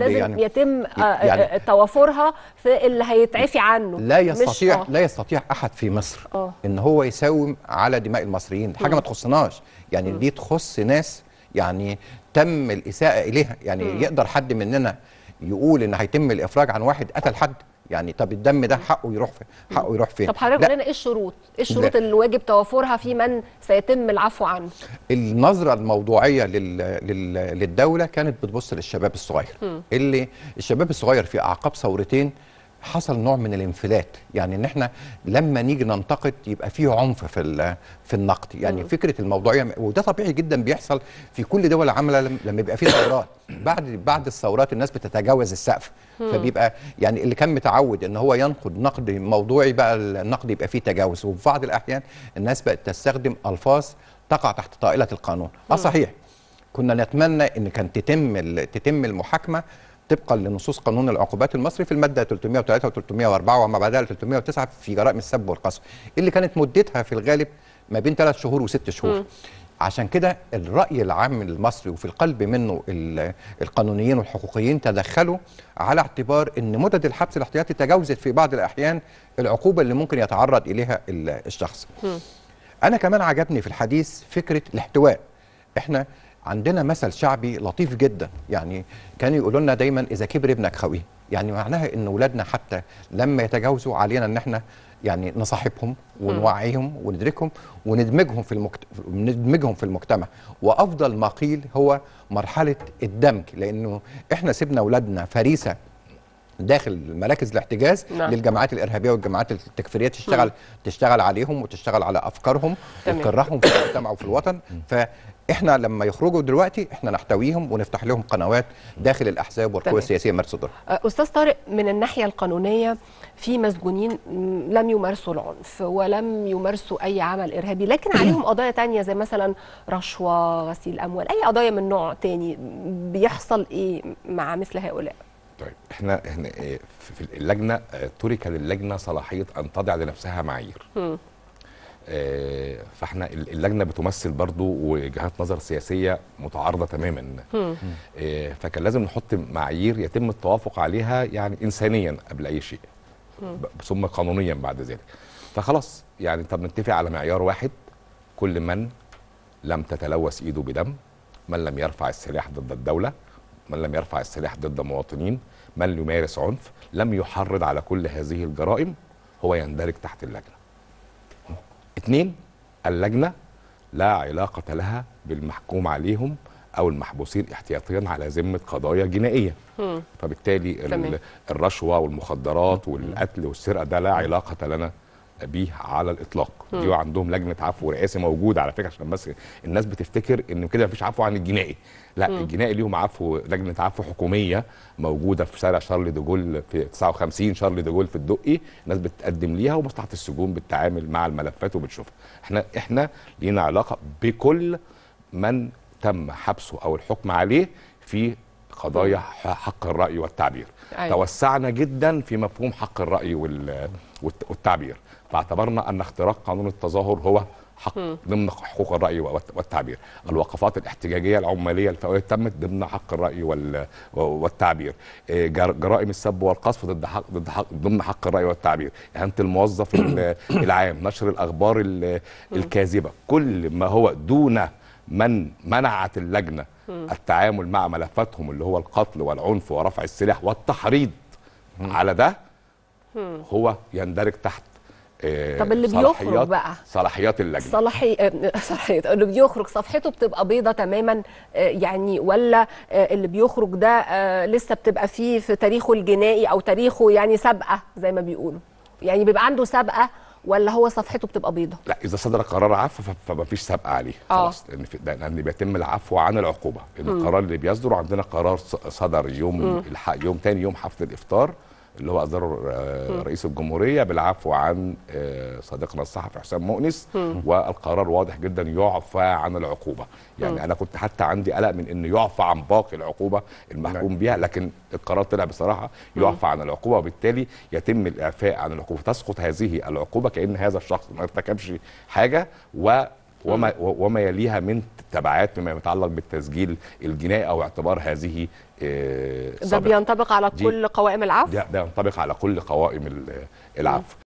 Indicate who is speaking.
Speaker 1: لازم يعني
Speaker 2: يتم آه، آه، يعني آه، توافرها في اللي هيتعفي عنه لا يستطيع
Speaker 1: لا يستطيع احد في مصر أوه. ان هو يساوم على دماء المصريين حاجه ما تخصناش يعني م. دي تخص ناس يعني تم الاساءه اليها يعني م. يقدر حد مننا يقول ان هيتم الافراج عن واحد قتل حد يعني طب الدم ده حقه يروح فين حقه يروح فين طب حضرتك قول لنا
Speaker 2: ايه الشروط ايه الشروط اللي واجب توفرها في من سيتم العفو عنه
Speaker 1: النظره الموضوعيه لل... لل... للدوله كانت بتبص للشباب الصغير م. اللي الشباب الصغير في اعقاب ثورتين حصل نوع من الانفلات يعني ان احنا لما نيجي ننتقد يبقى فيه عنف في في النقد يعني فكره الموضوعيه وده طبيعي جدا بيحصل في كل دول عامله لما يبقى فيه ثورات بعد بعد الثورات الناس بتتجاوز السقف فبيبقى يعني اللي كان متعود ان هو ينقد نقد موضوعي بقى النقد يبقى فيه تجاوز وفي بعض الاحيان الناس بقت تستخدم الفاظ تقع تحت طائله القانون اه صحيح كنا نتمنى ان كان تتم تتم المحاكمه طبقا لنصوص قانون العقوبات المصري في الماده 303 و 304 وما بعدها 309 في جرائم السب والقصف اللي كانت مدتها في الغالب ما بين ثلاث شهور وست شهور م. عشان كده الرأي العام المصري وفي القلب منه القانونيين والحقوقيين تدخلوا على اعتبار ان مدد الحبس الاحتياطي تجاوزت في بعض الاحيان العقوبه اللي ممكن يتعرض اليها الشخص. م. انا كمان عجبني في الحديث فكره الاحتواء. احنا عندنا مثل شعبي لطيف جدا يعني كانوا يقولوا لنا دايما اذا كبر ابنك خوي يعني معناها ان اولادنا حتى لما يتجاوزوا علينا ان احنا يعني نصاحبهم ونوعيهم وندركهم وندمجهم في المكت... ندمجهم في المجتمع وافضل ما قيل هو مرحله الدمج لانه احنا سيبنا اولادنا فريسه داخل مراكز الاحتجاز نعم. للجماعات الارهابيه والجماعات التكفيريه تشتغل م. تشتغل عليهم وتشتغل على افكارهم وتكرههم في المجتمع وفي الوطن ف احنا لما يخرجوا دلوقتي احنا نحتويهم ونفتح لهم قنوات داخل الاحزاب والقوى السياسيه يمارسوا دور
Speaker 2: استاذ طارق من الناحيه القانونيه في مسجونين لم يمارسوا العنف ولم يمارسوا اي عمل ارهابي لكن عليهم قضايا تانية زي مثلا رشوه، غسيل اموال، اي قضايا من نوع تاني بيحصل ايه مع مثل هؤلاء؟
Speaker 3: طيب احنا احنا إيه، في اللجنه آه، ترك للجنه صلاحيه ان تضع لنفسها معايير آه، فاحنا اللجنه بتمثل برضو وجهات نظر سياسيه متعارضه تماما آه، فكان لازم نحط معايير يتم التوافق عليها يعني انسانيا قبل اي شيء ثم قانونيا بعد ذلك فخلاص يعني طب نتفق على معيار واحد كل من لم تتلوث ايده بدم من لم يرفع السلاح ضد الدوله من لم يرفع السلاح ضد مواطنين من يمارس عنف لم يحرض على كل هذه الجرائم هو يندرج تحت اللجنة اثنين اللجنة لا علاقة لها بالمحكوم عليهم أو المحبوسين احتياطيا على ذمة قضايا جنائية فبالتالي تمام. الرشوة والمخدرات والقتل والسرقة ده لا علاقة لنا به على الاطلاق دي عندهم لجنه عفو رئاسي موجوده على فكره عشان بس الناس بتفتكر ان كده مفيش عفو عن الجنائي لا م. الجنائي ليهم عفو لجنه عفو حكوميه موجوده في شارع شارل دوجول في 59 شارل دوجول في الدقي الناس بتقدم ليها ومصلحه السجون بتتعامل مع الملفات وبتشوفها احنا احنا لينا علاقه بكل من تم حبسه او الحكم عليه في قضايا حق الرأي والتعبير أيوة. توسعنا جدا في مفهوم حق الرأي والتعبير فاعتبرنا أن اختراق قانون التظاهر هو حق ضمن حقوق الرأي والتعبير الوقفات الاحتجاجية العمالية الفئوية تمت ضمن حق الرأي والتعبير آه، جرائم السب والقصف ضد حق ضد حق ضمن حق الرأي والتعبير إهانة يعني الموظف العام نشر الأخبار الكاذبة كل ما هو دون من منعت اللجنة التعامل مع ملفاتهم اللي هو القتل والعنف ورفع السلاح والتحريض على ده هو يندرج تحت آه، طب اللي بيخرج بقى صلاحيات اللجنه
Speaker 2: صلاحي آه، صلاحيات اللي بيخرج صفحته بتبقى بيضه تماما آه، يعني ولا اللي بيخرج ده لسه بتبقى فيه في تاريخه الجنائي او تاريخه يعني سابقه زي ما بيقولوا يعني بيبقى عنده سابقه ولا هو صفحته بتبقى بيضه؟
Speaker 3: لا اذا صدر قرار عفو فما فيش سابقه عليه آه. خلاص لان لان بيتم العفو عن العقوبه القرار اللي بيصدر عندنا قرار صدر يوم الحق يوم تاني يوم حفل الافطار اللي هو اصدره آه، رئيس الجمهوريه بالعفو عن آه، صديقنا الصحفي حسام مؤنس والقرار واضح جدا يعفى عن العقوبه يعني انا كنت حتى عندي قلق من انه يعفى عن باقي العقوبه المحكوم نعم. بها لكن القرار طلع بصراحه يعفى عن العقوبه وبالتالي يتم الاعفاء عن العقوبه تسقط هذه العقوبه كان هذا الشخص ما ارتكبش حاجه و وما وما يليها من تبعات فيما يتعلق بالتسجيل الجنائي او اعتبار هذه آه، ده بينطبق على كل
Speaker 2: قوائم العفو؟ ده,
Speaker 3: ده ينطبق على كل قوائم العفو